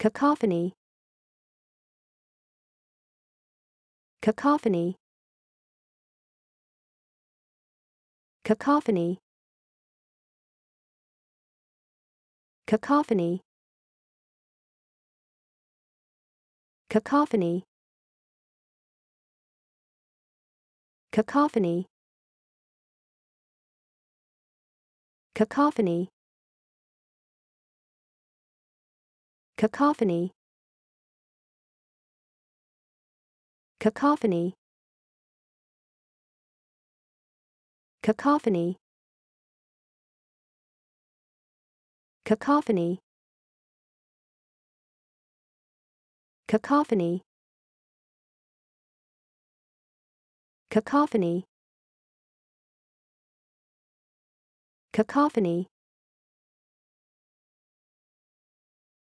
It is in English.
Cacophony. Cacophony. Cacophony. Cacophony. Cacophony. Cacophony. Cacophony. Cacophony. Cacophony. Cacophony. Cacophony. Cacophony. Cacophony. Cacophony.